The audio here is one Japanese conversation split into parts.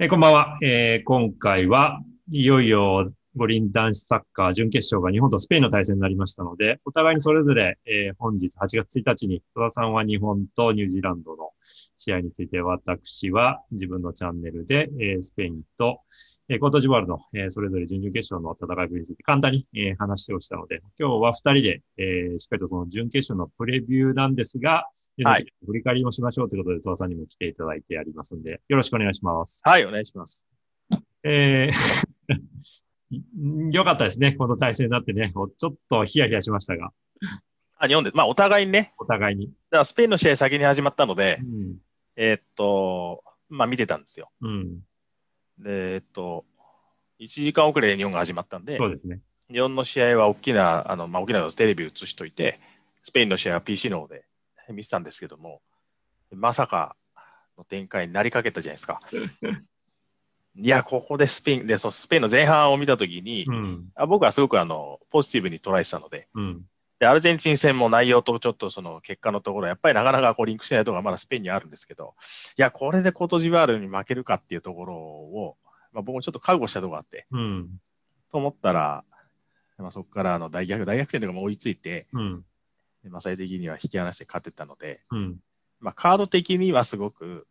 えこんばんは、えー、今回はいよいよ五輪男子サッカー準決勝が日本とスペインの対戦になりましたので、お互いにそれぞれ、えー、本日8月1日に、戸田さんは日本とニュージーランドの試合について、私は自分のチャンネルで、えー、スペインと、えー、コートジボワールの、えー、それぞれ準々決勝の戦いについて簡単に、えー、話をしたので、今日は二人で、えー、しっかりとその準決勝のプレビューなんですが、はい、振り返りもしましょうということで、戸田さんにも来ていただいてありますんで、よろしくお願いします。はい、お願いします。えーよかったですね、この体制になってね。ちょっとヒヤヒヤしましたが。あ日本で、まあ、お互いにね。お互いに。だからスペインの試合先に始まったので、うん、えー、っと、まあ、見てたんですよ。うん、で、えー、っと、1時間遅れで日本が始まったんで、そうですね。日本の試合は大きな、あのまあ、大きなテレビ映しといて、スペインの試合は PC の方で見てたんですけども、まさかの展開になりかけたじゃないですか。いや、ここでスペイン、で、そのスペインの前半を見たときに、うん、あ、僕はすごくあの、ポジティブに捉えてたので、うん、で、アルゼンチン戦も内容とちょっとその結果のところ、やっぱりなかなかこうリンクしないところがまだスペインにあるんですけど、いや、これでコートジバールに負けるかっていうところを、まあ、僕もちょっと覚悟したところがあって、うん、と思ったら、まあ、そこからあの大逆大逆転とかも追いついて、うん、まあ、最終的には引き離して勝てたので、うん、まあ、カード的にはすごく、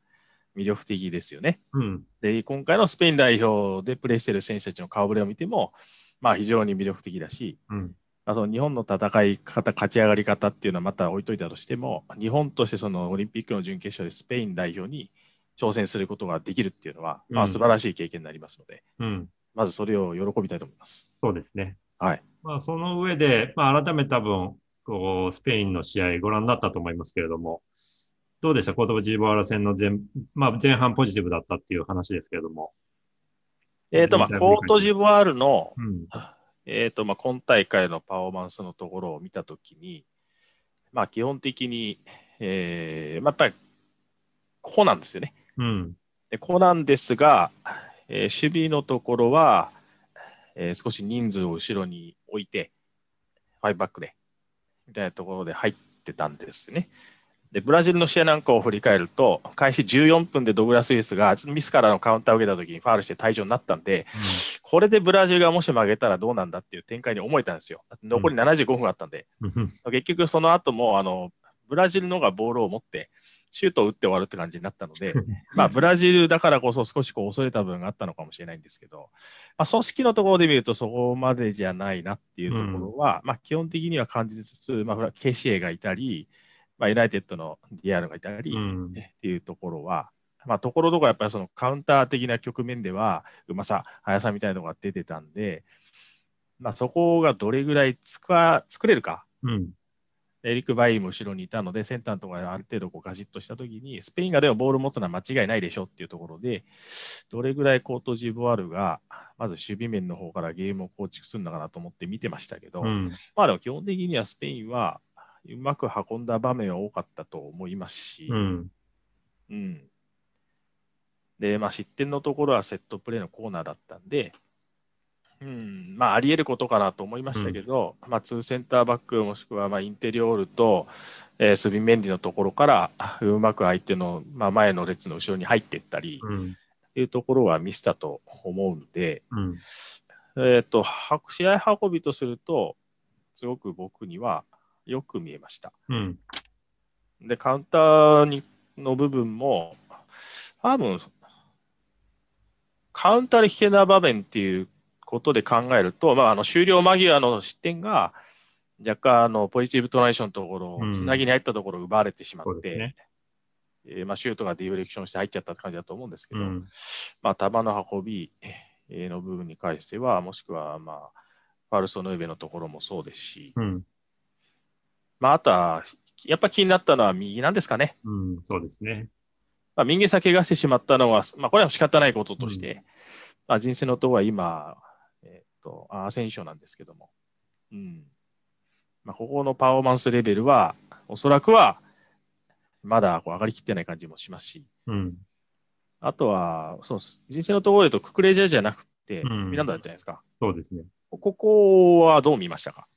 魅力的ですよね。うん、で今回のスペイン代表でプレーしてる選手たちの顔ぶれを見ても、まあ、非常に魅力的だし、うん、まあ、その日本の戦い方勝ち上がり方っていうのはまた置いといたとしても日本としてそのオリンピックの準決勝でスペイン代表に挑戦することができるっていうのは、まあ、素晴らしい経験になりますので、うん、まずそれを喜びたいと思います。そうですね、はいまあ、その上で、まあ、改めて多分こうスペインの試合ご覧になったと思いますけれども、どうでしたコートブジーボワール戦の前,、まあ、前半ポジティブだったっていう話ですけれども。えっ、ー、と、まあ、コートジボワールの、うん、えっ、ー、と、まあ、今大会のパフォーマンスのところを見たときに、まあ、基本的に、えー、まあ、やっぱり、こうなんですよね。うん。で、こうなんですが、えー、守備のところは、えー、少し人数を後ろに置いて、ファイバックで、みたいなところで入ってたんですね。でブラジルの試合なんかを振り返ると開始14分でドグラス・イスがミスからのカウンターを受けた時にファールして退場になったんで、うん、これでブラジルがもし負けたらどうなんだっていう展開に思えたんですよ。残り75分あったんで、うん、結局その後もあのブラジルのがボールを持ってシュートを打って終わるって感じになったので、まあ、ブラジルだからこそ少しこう恐れた部分があったのかもしれないんですけど、まあ、組織のところで見るとそこまでじゃないなっていうところは、うん、まあ、基本的には感じつつ、まあ、KCA がいたり、まあ、ユナイテッドの DR アルがいたり、うん、っていうところは、まあ、ところどころやっぱりそのカウンター的な局面では、うまさ、速さみたいなのが出てたんで、まあ、そこがどれぐらい作れるか、うん、エリック・バイも後ろにいたので、センターのところがある程度こうガジッとしたときに、スペインがでもボール持つのは間違いないでしょっていうところで、どれぐらいコートジボワールが、まず守備面の方からゲームを構築するのかなと思って見てましたけど、うん、まあでも基本的にはスペインは、うまく運んだ場面は多かったと思いますし、うん、うん、で、まあ、失点のところはセットプレーのコーナーだったんで、うん、まあ、ありえることかなと思いましたけど、うん、まあ、2センターバックもしくはまインテリオールと、えー、スビメンディのところからうまく相手の、まあ、前の列の後ろに入っていったり、うん、いうところはミスだと思うので、うん、えーと、と試合運びとするとすごく僕にはよく見えました。うん、で、カウンターにの部分も、多分、カウンターで引けな場面っていうことで考えると、まあ、あの終了間際の失点が、若干あのポジティブトライションのところ、つなぎに入ったところを奪われてしまって、うんね、えー、まあ、シュートがディフレクションして入っちゃったって感じだと思うんですけど、うん、まあ、球の運びの部分に関しては、もしくは、まあ、ファルソヌーベのところもそうですし、うん、まあ、あとは、やっぱ気になったのは右なんですかね。うん、そうですね。まあ、右さけがしてしまったのは、まあ、これは仕方ないこととして、うん、まあ、人生の党は今、えっ、ー、と、アーセンションなんですけども、うん。まあ、ここのパフォーマンスレベルは、おそらくは、まだこう上がりきってない感じもしますし、うん、あとは、そうす。人生のところでとククレジャーじゃなくて、ん、ミランダじゃないですか。そうですね。ここはどう見ましたか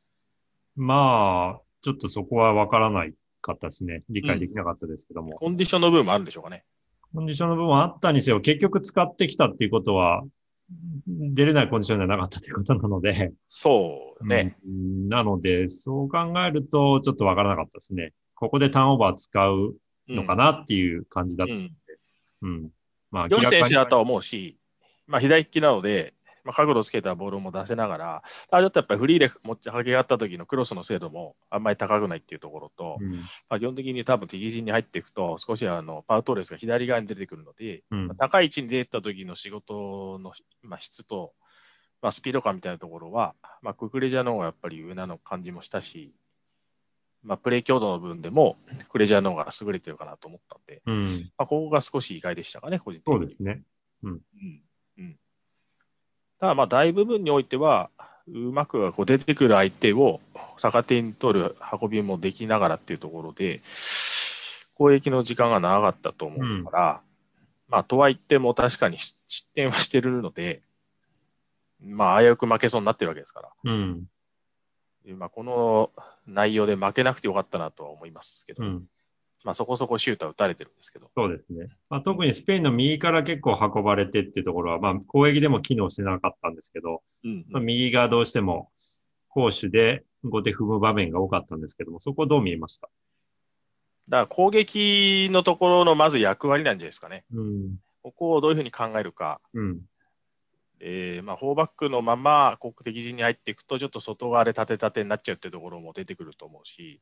まあ、ちょっとそこはわからないかったですね。理解できなかったですけども。うん、コンディションの部分もあるんでしょうかね。コンディションの部分あったにせよ、結局使ってきたっていうことは、出れないコンディションではなかったということなので。そうね。うん、なので、そう考えると、ちょっとわからなかったですね。ここでターンオーバー使うのかなっていう感じだったので。うん。うん、まあ、ジョ選手だと思うし、まあ、左利きなので、まあ、角度つけたボールも出せながら、ただちょっとやっぱりフリーで持ち上げがった時のクロスの精度もあんまり高くないっていうところと、うん、まあ、基本的に多分敵陣に入っていくと、少しあのパウトーレスが左側に出てくるので、うん、まあ、高い位置に出た時の仕事の、まあ、質と、まあ、スピード感みたいなところは、まあ、ククレジャーの方がやっぱり上なの感じもしたし、まあ、プレイ強度の分でもクレジャーの方が優れてるかなと思ったんで、うん、まあ、ここが少し意外でしたかね、個人的に。そうですね。うん、うんうんただまあ大部分においてはうまくこう出てくる相手を逆手に取る運びもできながらっていうところで攻撃の時間が長かったと思うから、うん、まあとはいっても確かに失点はしてるのでまあ危うく負けそうになってるわけですから、うんまあ、この内容で負けなくてよかったなとは思いますけど。うんまあ、そこそこシュートは打たれてるんですけど。そうですね。まあ、特にスペインの右から結構運ばれてっていうところは、まあ、攻撃でも機能してなかったんですけど、うんうん、まあ、右がどうしても攻守で後手踏む場面が多かったんですけども、そこどう見えましただから攻撃のところのまず役割なんじゃないですかね。うん、ここをどういうふうに考えるか。うんえーまあ、フォーバックのまま国敵陣に入っていくと、ちょっと外側で立て立てになっちゃうっていうところも出てくると思うし、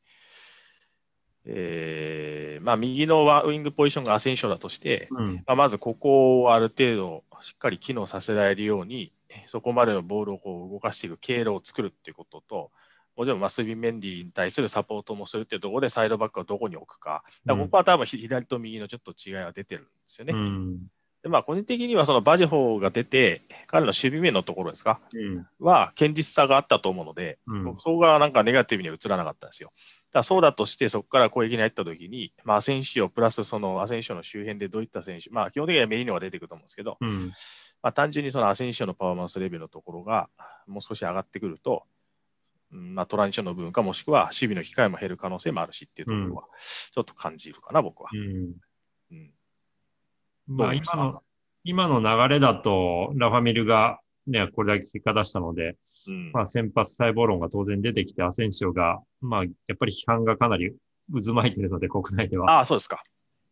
えーまあ、右のワウイングポジションがアセンションだとして、うん、まあ、まずここをある程度しっかり機能させられるように、そこまでのボールをこう動かしていく経路を作るっていうことと、もちろんマスビメンディに対するサポートもするっていうところで、サイドバックをどこに置くか、だここは多分左と右のちょっと違いは出てるんですよね。うん、でまあ、個人的にはそのバジホーが出て、彼の守備面のところですか、うん、は堅実さがあったと思うので、うん、そこがなんかネガティブには映らなかったんですよ。だそうだとして、そこから攻撃に入ったときに、まあ、アセンシオプラスそのアセンシオの周辺でどういった選手、まあ、基本的にはメリノが出てくると思うんですけど、うん、まあ、単純にそのアセンシオのパフォーマンスレベルのところがもう少し上がってくると、まあ、トランジションの分か、もしくは守備の機会も減る可能性もあるしっていうところは、ちょっと感じるかな、うん、僕は。うんうんまあ、今の今の流れだと、ラファミルがね、これだけ結果出したので、うん、まあ先発待望論が当然出てきて、アセンシオが、まあやっぱり批判がかなり渦巻いてるので、国内では。ああ、そうですか。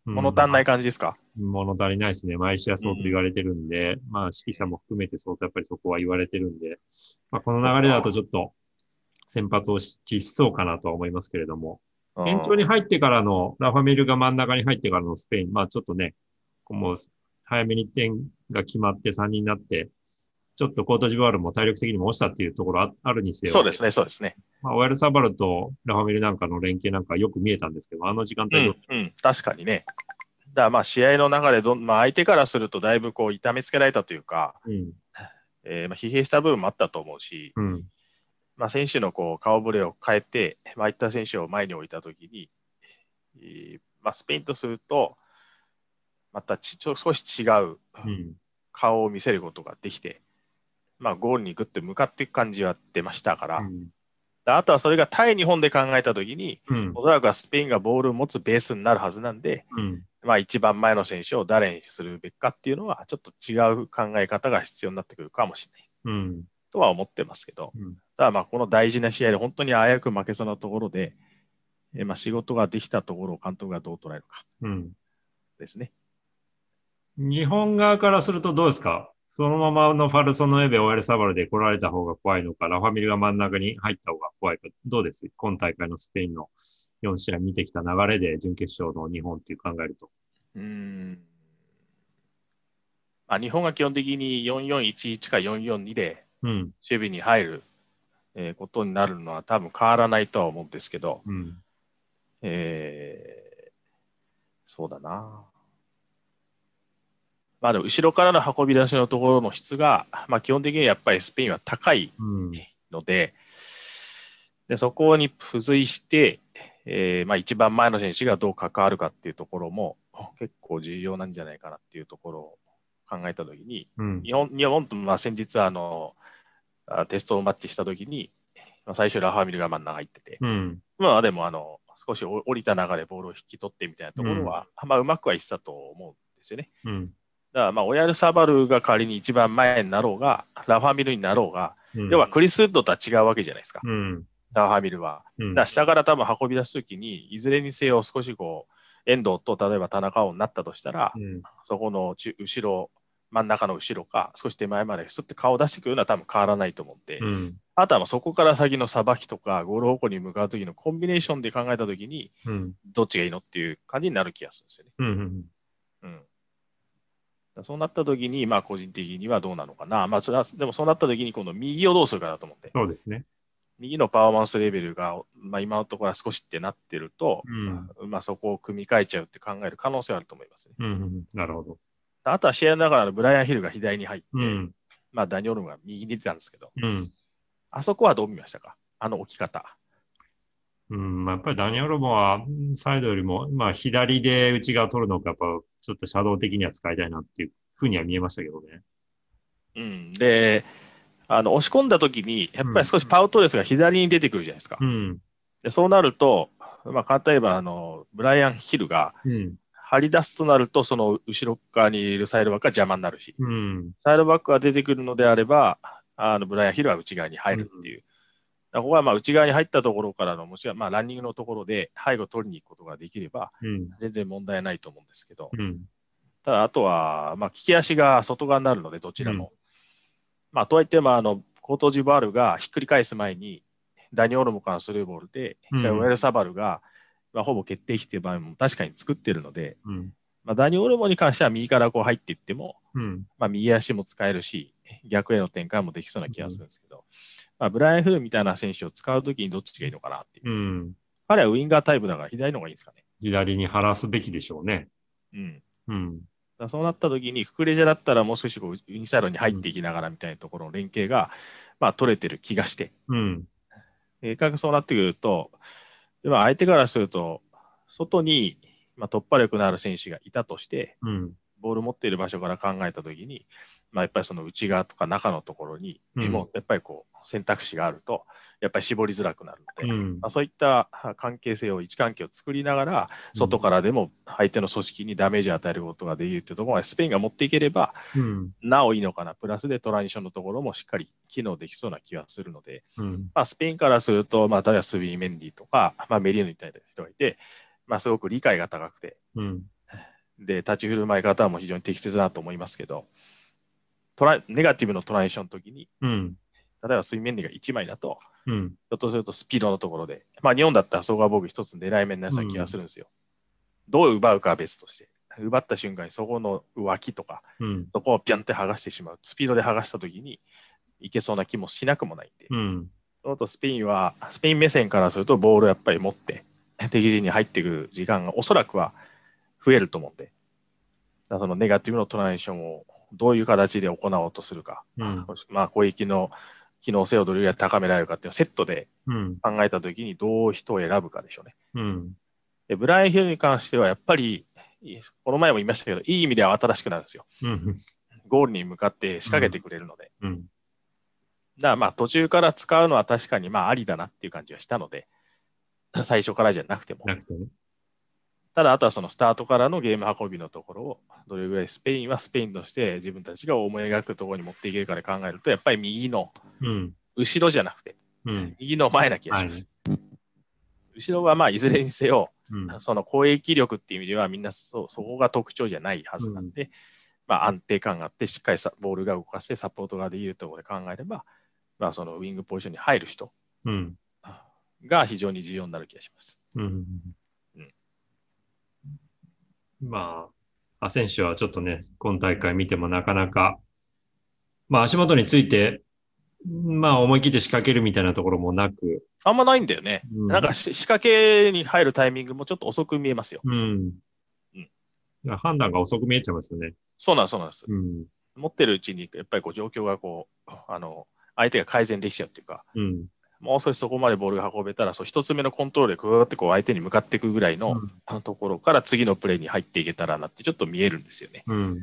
物足りない感じですか、うん、物足りないですね。毎試合そうと言われてるんで、うん、まあ指揮者も含めてそうやっぱりそこは言われてるんで、まあこの流れだとちょっと先発をしそうかなとは思いますけれども、延長に入ってからの、ラファミルが真ん中に入ってからのスペイン、まあちょっとね、もう早めに点が決まって3人になって、ちょっとコートジボワールも体力的にも落ちたっていうところああるにせよ。そうですね、そうですね。まあ、オエルサバルとラファミルなんかの連携なんかよく見えたんですけど、あの時間帯、うん、うん、確かにね。だまあ試合の中でどまあ、相手からするとだいぶこう痛めつけられたというか、うん、えー、まあ疲弊した部分もあったと思うし、うん、まあ、選手のこう顔ぶれを変えて、まあ、いった選手を前に置いたときに、えー、まあ、スペインとすると、またちょ少し違う顔を見せることができて、まあ、ゴールにグッと向かっていく感じは出ましたから、うん、あとはそれが対日本で考えたときに、うん、おそらくはスペインがボールを持つベースになるはずなんで、うん、まあ、一番前の選手を誰にするべきかっていうのは、ちょっと違う考え方が必要になってくるかもしれない、うん、とは思ってますけど、ただまあこの大事な試合で本当に危うく負けそうなところで、えー、まあ仕事ができたところを監督がどう捉えるかですね。日本側からするとどうですかそのままのファルソのエベ、オエルサバルで来られた方が怖いのか、ラファミリが真ん中に入った方が怖いか、どうです今大会のスペインの4試合見てきた流れで、準決勝の日本っていう考えると。うんあ日本が基本的に4411か442で守備に入る、えー、ことになるのは多分変わらないとは思うんですけど、うん、えー、そうだな。まあ、でも後ろからの運び出しのところの質が、まあ、基本的にはやっぱりスペインは高いのでうん、でそこに付随して、えーまあ、一番前の選手がどう関わるかっていうところも結構重要なんじゃないかなっていうところを考えたときに、うん、日本日本とまあ先日あのテストをマッチしたときに最初ラファーミルが真ん中入ってて、うん、まあでもあの少し降りた中でボールを引き取ってみたいなところは、うん、まあうまくはいったと思うんですよね。うんだからまあオヤルサバルが仮に一番前になろうが、ラファミルになろうが、うん、要はクリス・ウッドとは違うわけじゃないですか、うん、ラファミルは。うん、だから下から多分運び出すときに、いずれにせよ少しこう、遠藤と例えば田中王になったとしたら、そこの後ろ、真ん中の後ろか、少し手前まですって顔を出してくるのは多分変わらないと思って、あとはそこから先のさばきとか、ゴール方向に向かうときのコンビネーションで考えたときに、どっちがいいのっていう感じになる気がするんですよね。そうなった時に、まあ、個人的にはどうなのかな。まあ、それはでもそうなった時に、今度右をどうするかだと思って。そうですね。右のパフォーマンスレベルが、まあ、今のところは少しってなってると、うん、まあ、そこを組み替えちゃうって考える可能性はあると思いますね。うん、なるほど。あとは試合の中のブライアン・ヒルが左に入って、うん、まあ、ダニオルムが右に出てたんですけど、うん、あそこはどう見ましたかあの置き方。うん、やっぱりダニオルモはサイドよりも、まあ、左で内側を取るのか、やっぱちょっとシャドウ的には使いたいなっていうふうには見えましたけどね。うん、で、あの押し込んだ時に、やっぱり少しパウトレスが左に出てくるじゃないですか。うん、でそうなると、まあ、簡単に言えばあのブライアン・ヒルが、張り出すとなると、その後ろ側にいるサイドバックが邪魔になるし、うん、サイドバックが出てくるのであれば、あのブライアン・ヒルは内側に入るっていう、ここはまあ内側に入ったところからの、もちろんまあランニングのところで背後を取りに行くことができれば、全然問題ないと思うんですけど、うん、ただ、あとは、まあ、利き足が外側になるので、どちらも。うん、まあ、とはいっても、あの、コートジバールがひっくり返す前に、ダニオルモからスルーボールで、うん、ウェルサバルが、まあ、ほぼ決定機という場合も確かに作ってるので、まあ、ダニオルモに関しては右からこう入っていっても、まあ、右足も使えるし、逆への展開もできそうな気がするんですけど。まあ、ブライアン・フルみたいな選手を使うときにどっちがいいのかなっていう。うん、彼はウィンガータイプだから左の方がいいんですかね。左に晴らすべきでしょうね。うん。うん、だそうなったときに、フクレジャだったらもう少しこうインサイドに入っていきながらみたいなところの連携が、まあ、取れてる気がして。うん。えー、そうなってくると、でも相手からすると、外に、まあ、突破力のある選手がいたとして、うん、ボール持っている場所から考えたときに、まあ、やっぱりその内側とか中のところにもやっぱりこう選択肢があるとやっぱり絞りづらくなるので、うん、まあ、そういった関係性を位置関係を作りながら外からでも相手の組織にダメージを与えることができるというところはスペインが持っていければ、なおいいのかなプラスでトランジションのところもしっかり機能できそうな気はするので、うん、まあ、スペインからすると、まあ、例えばスビー・メンディとか、まあ、メリーヌみたいな人がいて、まあ、すごく理解が高くて、で立ち振る舞い方も非常に適切だと思いますけど。トラネガティブのトランジションの時に、うん、例えば水面でが1枚だと、うん、ひょっとするとスピードのところで、まあ、日本だったら総合防御一つ狙い目になりそうな気がするんですよ。どう奪うかは別として。奪った瞬間にそこの脇とか、そこをピャンって剥がしてしまう。スピードで剥がした時にいけそうな気もしなくもないんで。そうとスペインは、スペイン目線からするとボールをやっぱり持って、敵陣に入ってくる時間がおそらくは増えると思うんで、だそのネガティブのトランジションをどういう形で行おうとするか、うん、まあ、広域の機能性をどれぐらい高められるかっていうセットで考えたときにどう人を選ぶかでしょうね。うん、でブラインヒルに関してはやっぱり、この前も言いましたけど、いい意味では新しくなるんですよ。うん、ゴールに向かって仕掛けてくれるので。うん、だからまあ途中から使うのは確かにまあありだなっていう感じはしたので、最初からじゃなくても。なくても、ただ、あとはそのスタートからのゲーム運びのところを、どれぐらいスペインはスペインとして自分たちが思い描くところに持っていけるかで考えると、やっぱり右の後ろじゃなくて、うん、右の前な気がします。はい、後ろはまあいずれにせよ、うん、その攻撃力っていう意味では、みんなそそこが特徴じゃないはずなんで、うん、まあ、安定感があって、しっかりさボールが動かしてサポートができるところで考えれば、まあ、そのウィングポジションに入る人が非常に重要になる気がします。うんまあ、アセンシオはちょっとね、今大会見てもなかなか、まあ足元について、まあ思い切って仕掛けるみたいなところもなく。あんまないんだよね。うん、なんか仕掛けに入るタイミングもちょっと遅く見えますよ。うん。うん、判断が遅く見えちゃいますよね。そうなんです、そうなんです。うん、持ってるうちに、やっぱりこう状況がこう、あの、相手が改善できちゃうっていうか、うん、もう少しそこまでボールが運べたら、そう1つ目のコントロールで、うやってこう相手に向かっていくぐらいの,、ところから次のプレーに入っていけたらなって、ちょっと見えるんですよね。うん、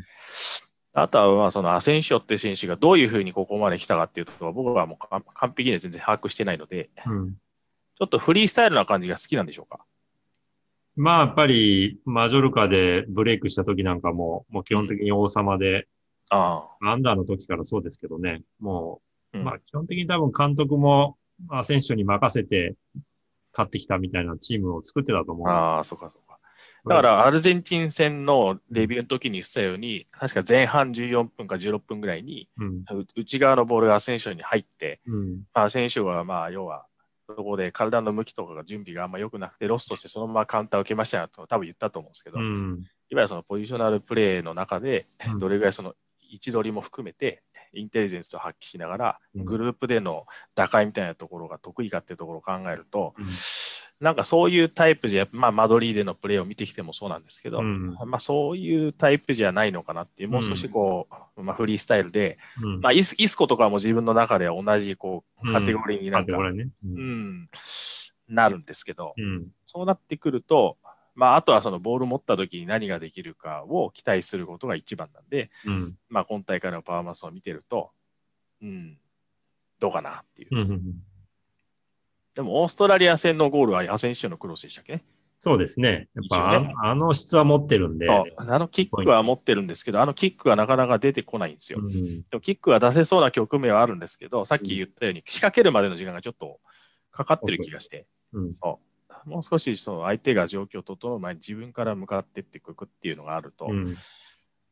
あとはそのアセンシオって選手がどういうふうにここまで来たかっていうところは、僕はもう完璧に全然把握してないので、うん、ちょっとフリースタイルな感じが好きなんでしょうか。まあやっぱりマジョルカでブレイクした時なんかも、もう基本的に王様で、ああアンダーの時からそうですけどね、もう、うん、まあ基本的に多分監督もまあ、選手に任せて勝ってきたみたいなチームを作ってたと思う。ああ、そうかそうか。だから、アルゼンチン戦のレビューの時に言ってたように、確か前半14分か16分ぐらいに、うん、内側のボールが選手に入って、うん、まあ、選手は、まあ、要は、そこで体の向きとかが準備があんま良くなくて、ロストしてそのままカウンターを受けましたと多分言ったと思うんですけど、うん、いわゆるそのポジショナルプレーの中で、どれぐらいその位置取りも含めて、インテリジェンスを発揮しながら、グループでの打開みたいなところが得意かっていうところを考えると、うん、なんかそういうタイプじゃ、まあ、マドリーでのプレーを見てきてもそうなんですけど、うん、まあ、そういうタイプじゃないのかなっていう、もう少しこう、まあ、フリースタイルで、まあ、イスイスコとかも自分の中では同じこうカテゴリーになんか、うんなるんですけど、そうなってくると、まあ、あとはそのボール持った時に何ができるかを期待することが一番なんで、うん、まあ、今大会のパフォーマンスを見てると、うん、どうかなっていう。うんうんうん、でも、オーストラリア戦のゴールはアセンシオのクロスでしたっけそうですね。やっぱ、ね、あの質は持ってるんで。あのキックは持ってるんですけど、あのキックはなかなか出てこないんですよ。うん、でもキックは出せそうな局面はあるんですけど、さっき言ったように仕掛けるまでの時間がちょっとかかってる気がして。うん、そうもう少しその相手が状況を整う前に自分から向かってっていくっていうのがあると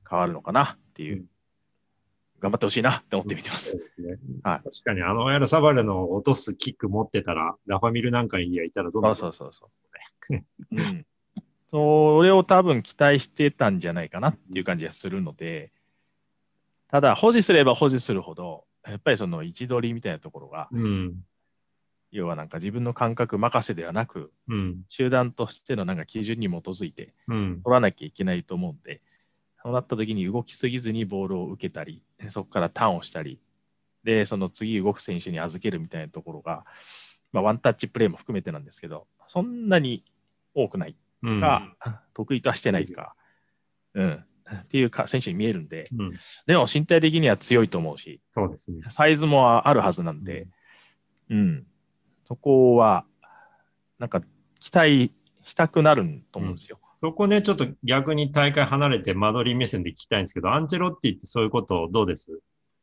変わるのかなっていう、うん、頑張ってほしいなって思って見てます。すね、はい、確かにあのエルサバルの落とすキック持ってたら、ラファミルなんかにいたらどうなるそうそうそう。うん、それを多分期待してたんじゃないかなっていう感じがするので、ただ保持すれば保持するほど、やっぱりその位置取りみたいなところが、うん要はなんか自分の感覚任せではなく、うん、集団としてのなんか基準に基づいて取らなきゃいけないと思うんで、そうなった時に動きすぎずにボールを受けたり、そこからターンをしたり、で、その次動く選手に預けるみたいなところが、まあ、ワンタッチプレーも含めてなんですけど、そんなに多くないか、うん、得意とはしてないか、うん、っていうか選手に見えるんで、うん、でも身体的には強いと思うし、そうですね、サイズもあるはずなんで、うん、うんそこは、なんか期待したくなると思うんですよ。うん、そこね、ちょっと逆に大会離れて間取り目線で聞きたいんですけど、アンチェロッティってそういうことをどうです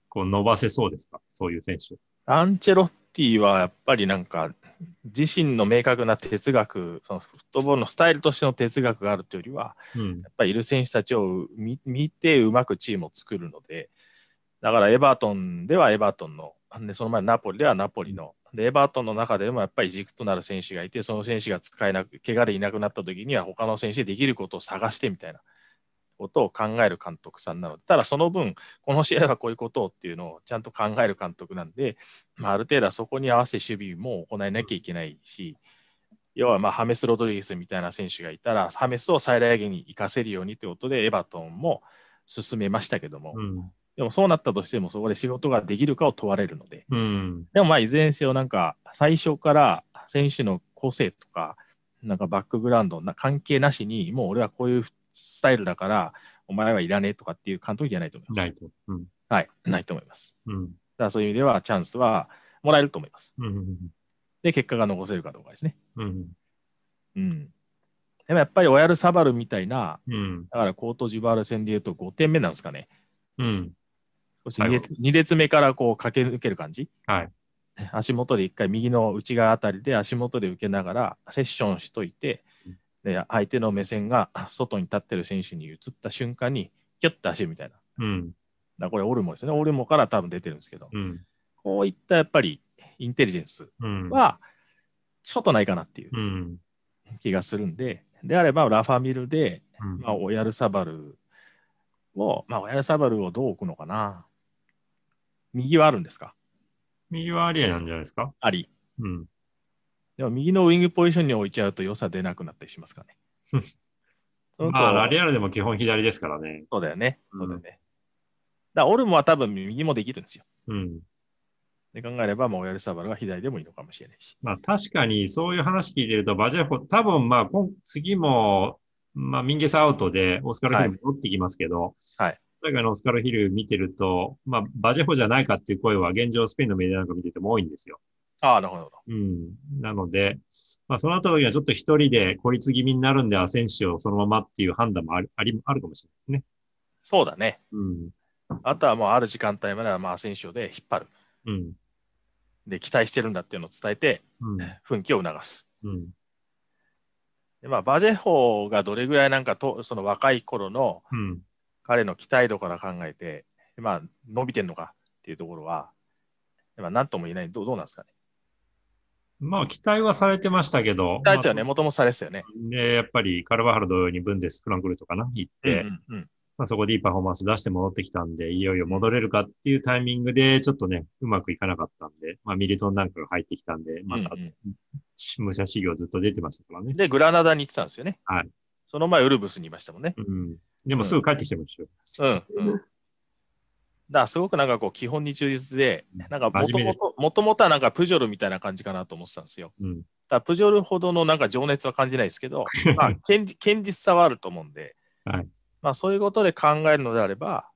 こう伸ばせそうですかそういう選手。アンチェロッティはやっぱりなんか、自身の明確な哲学、そのフットボールのスタイルとしての哲学があるというよりは、うん、やっぱりいる選手たちを見見てうまくチームを作るので、だからエバートンではエバートンの、でその前ナポリではナポリので、エバートンの中でもやっぱり軸となる選手がいて、その選手が使えなく、怪我でいなくなった時には、他の選手でできることを探してみたいなことを考える監督さんなので、ただその分、この試合はこういうことをっていうのをちゃんと考える監督なんで、まあ、ある程度はそこに合わせて守備も行えなきゃいけないし、要はまあハメス・ロドリゲスみたいな選手がいたら、ハメスを最大限に生かせるようにということで、エバートンも進めましたけども。うんでもそうなったとしても、そこで仕事ができるかを問われるので。うん、でもまあ、いずれにせよ、なんか、最初から選手の個性とか、なんかバックグラウンドな関係なしに、もう俺はこういうスタイルだから、お前はいらねえとかっていう監督じゃないと思います。ないと。うん、はい、ないと思います。うん、だからそういう意味では、チャンスはもらえると思います。うん、で、結果が残せるかどうかですね。うん。うん、でもやっぱりオヤル・サバルみたいな、うん、だからコートジバール戦でいうと5点目なんですかね。うん、2列 ,2 列目からこう駆け抜ける感じ、はい、足元で一回右の内側あたりで足元で受けながらセッションしといて、で相手の目線が外に立ってる選手に移った瞬間にキュッと走るみたいな、うん、だこれオルモですねオルモから多分出てるんですけど、うん、こういったやっぱりインテリジェンスはちょっとないかなっていう気がするんで、であればラファミルで、まあ、オヤルサバルを、まあ、オヤルサバルをどう置くのかな右はあるんですか右はありえなんじゃないですかあり。うん。でも右のウィングポジションに置いちゃうと良さ出なくなったりしますかね。そまあ、ラリアルでも基本左ですからね。そうだよね。そうだよね。うん、だオルモは多分右もできるんですよ。うん。で考えれば、まあ、オヤルサバルが左でもいいのかもしれないし。まあ、確かに、そういう話聞いてると、バジェフォ、多分まあ、次も、まあ、ミンゲスアウトで、オスカル・キンム戻ってきますけど、はい、はい、海外のオスカル・ヒル見てると、まあ、バジェホじゃないかっていう声は現状スペインのメディアなんか見てても多いんですよ。ああ、なるほど。うん。なので、まあ、その後りはちょっと一人で孤立気味になるんで、アセンシオそのままっていう判断もあるありあるかもしれないですね。そうだね。うん。あとはもうある時間帯まではまあアセンシオで引っ張る。うん。で、期待してるんだっていうのを伝えて、奮、起、を促す。うん。でまあ、バジェホがどれぐらいなんかとその若い頃の、うん彼の期待度から考えて、まあ、伸びてるのかっていうところは、まあ、なんとも言えない、どうどうなんですかね。まあ、期待はされてましたけど。期待ね、もともとされよね。で、やっぱりカルバハル同様にブンデス、フランクルとかな、行って、まあ、そこでいいパフォーマンス出して戻ってきたんで、いよいよ戻れるかっていうタイミングで、ちょっとね、うまくいかなかったんで、まあ、ミリトンなんかが入ってきたんで、また、うんうん、武者修行ずっと出てましたからね。で、グラナダに行ってたんですよね。はい。その前、ウルブスにいましたもんね。うん。でもすぐ帰ってきてもでしょ。うん、うん。だからすごくなんかこう基本に忠実で、なんかもともと、もともとはなんかプジョルみたいな感じかなと思ってたんですよ。うん、だプジョルほどのなんか情熱は感じないですけど、まあ、堅実さはあると思うんで、はい、まあそういうことで考えるのであれば、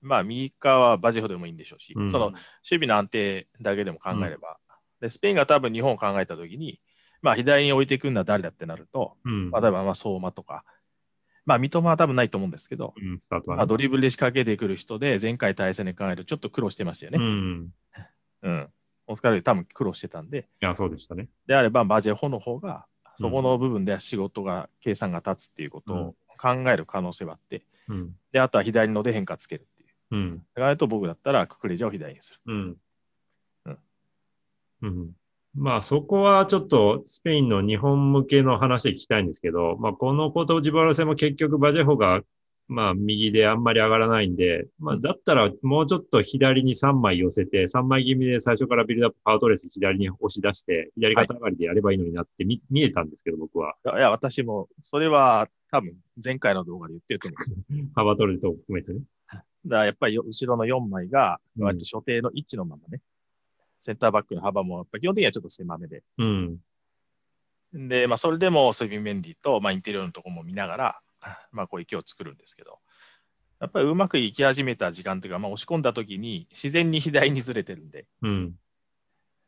まあ右側はバジェフでもいいんでしょうし、うん、その守備の安定だけでも考えれば、うん、でスペインが多分日本を考えたときに、まあ左に置いていくのは誰だってなると、うん、まあ、例えばまあ相馬とか、まあ、三笘は多分ないと思うんですけど、うんスタートはねまあ、ドリブルで仕掛けてくる人で、前回対戦で考えるとちょっと苦労してましたようん。うん。オスカル多分苦労してたんで、いや、そうでしたね。であればバジェホの方が、そこの部分では仕事が、計算が立つっていうことを考える可能性はあって、うん。で、あとは左ので変化つけるっていう。うん。だからと僕だったらククレジャを左にする。うん。うん。うん。まあそこはちょっとスペインの日本向けの話で聞きたいんですけど、まあこのコートジボワール戦も結局バジェホがまあ右であんまり上がらないんで、まあだったらもうちょっと左に3枚寄せて、3枚気味で最初からビルドアップパートレス左に押し出して、左肩上がりでやればいいのになって見,、見えたんですけど僕は。いや、私もそれは多分前回の動画で言ってると思うんですよ。幅取ると含めてね。だやっぱり後ろの4枚が、割と所定の位置のままね、センターバックの幅も、やっぱ基本的にはちょっと狭めで。うん。で、まあ、それでもセビン・メンディと、まあ、インテリオのところも見ながら、まあ、こう今日を作るんですけど、やっぱりうまくいき始めた時間というか、まあ、押し込んだときに自然に左にずれてるんで、うん、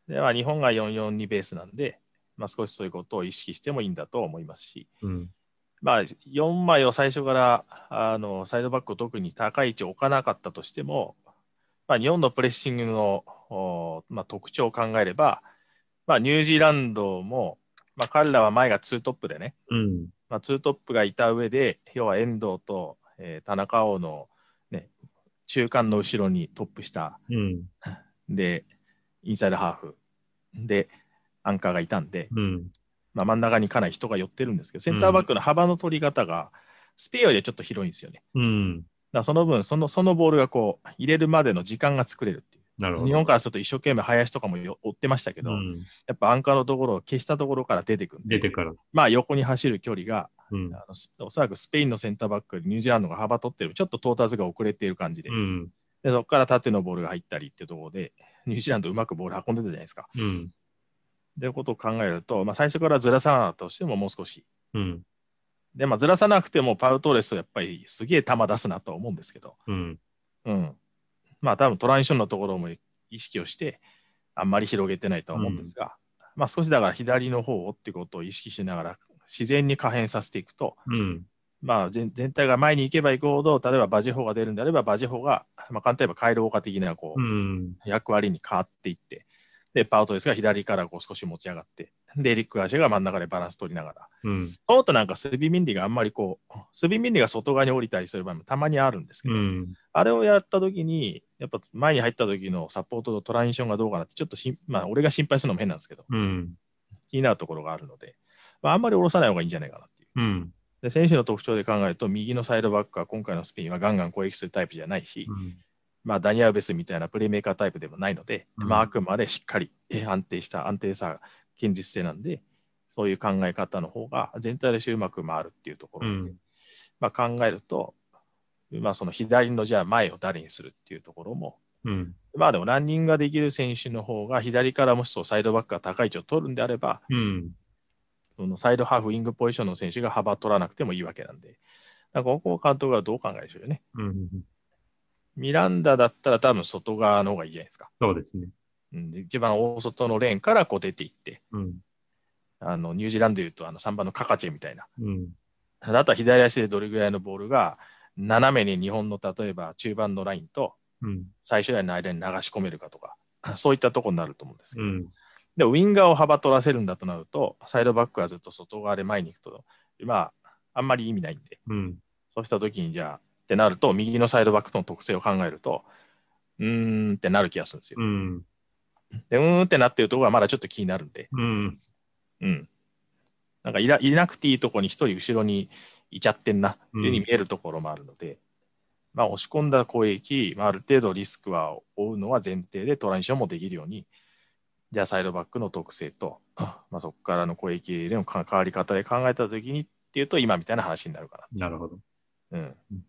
でまあ、日本が442ベースなんで、まあ、少しそういうことを意識してもいいんだと思いますし、うん、まあ、4枚を最初からあのサイドバックを特に高い位置を置かなかったとしても、まあ、日本のプレッシングのまあ、特徴を考えれば、まあ、ニュージーランドも、まあ、彼らは前が2トップでね、うんまあ、2トップがいた上で要は遠藤と、えー、田中碧の、ね、中間の後ろにトップした、うん、でインサイドハーフでアンカーがいたんで、うん、まあ、真ん中にかなり人が寄ってるんですけどセンターバックの幅の取り方がスペアよりはちょっと広いんですよね。うん、その分そのそのボールがこう入れるまでの時間が作れるなるほど日本からすると一生懸命林とかも追ってましたけど、うん、やっぱアンカーのところを消したところから出てくる出てからまあ横に走る距離が、うん、あのおそらくスペインのセンターバックよりニュージーランドが幅取ってるちょっと到達が遅れている感じでうん、でそこから縦のボールが入ったりっていうところでニュージーランドうまくボール運んでたじゃないですか。うん、っていうことを考えると、まあ、最初からずらさなかったとしてももう少し。うんでまあ、ずらさなくてもパウトーレスやっぱりすげえ球出すなと思うんですけど、うん、うん、まあ多分トランジションのところも意識をして、あんまり広げてないと思うんですが、うん、まあ少しだから左の方をってことを意識しながら、自然に可変させていくと、うん、まあ全体が前に行けば行くほど、例えばバジホが出るんであれば、バジホが、まあ簡単に言えば回廊化的なこう、うん、役割に変わっていって、で、パートですが左からこう少し持ち上がって、で、エリック・アシェが真ん中でバランス取りながら。うん、そうとなんかスビミンディがあんまりこう、スビミンディが外側に降りたりする場合もたまにあるんですけど、うん、あれをやった時に、やっぱ前に入った時のサポートのトランジションがどうかなって、ちょっとし、まあ、俺が心配するのも変なんですけど、うん、気になるところがあるので、まあ、あんまり下ろさない方がいいんじゃないかなっていう。うん、で選手の特徴で考えると、右のサイドバックは今回のスピンはガンガン攻撃するタイプじゃないし、うん、まあ、ダニア・ウベスみたいなプレーメーカータイプでもないので、まあ、あくまでしっかり安定した安定さ、堅実性なんで、そういう考え方の方が全体でしうまく回るっていうところで、まあ、考えると、まあ、その左のじゃあ前を誰にするっていうところも、うん、まあでもランニングができる選手の方が左からもしそうサイドバックが高い位置を取るんであれば、うん、そのサイドハーフ、ウィングポジションの選手が幅取らなくてもいいわけなんで、だからここ監督はどう考えでしょうよね。うん、ミランダだったら多分外側の方がいいじゃないですか。そうですね。うん、一番大外のレーンからこう出ていって、うん、あのニュージーランドでいうとあの3番のカカチェみたいな。うん、あとは左足でどれぐらいのボールが斜めに日本の例えば中盤のラインと最終ラインの間に流し込めるかとか、そういったとこになると思うんですけど、うん、でウィンガーを幅取らせるんだとなるとサイドバックはずっと外側で前に行くと今あんまり意味ないんで、うん、そうした時にじゃあってなると右のサイドバックとの特性を考えるとうーんってなる気がするんですよ。うん、でうーんってなってるところはまだちょっと気になるんで、うん、うん、なんかいなくていいとこに1人後ろにいちゃってんなというふうに見えるところもあるので、うん、まあ、押し込んだ攻撃、まあ、ある程度リスクは負うのは前提でトランジションもできるように、じゃあサイドバックの特性と、まあ、そこからの攻撃での関わり方で考えたときにっていうと、今みたいな話になるかな。なるほど。うん、うん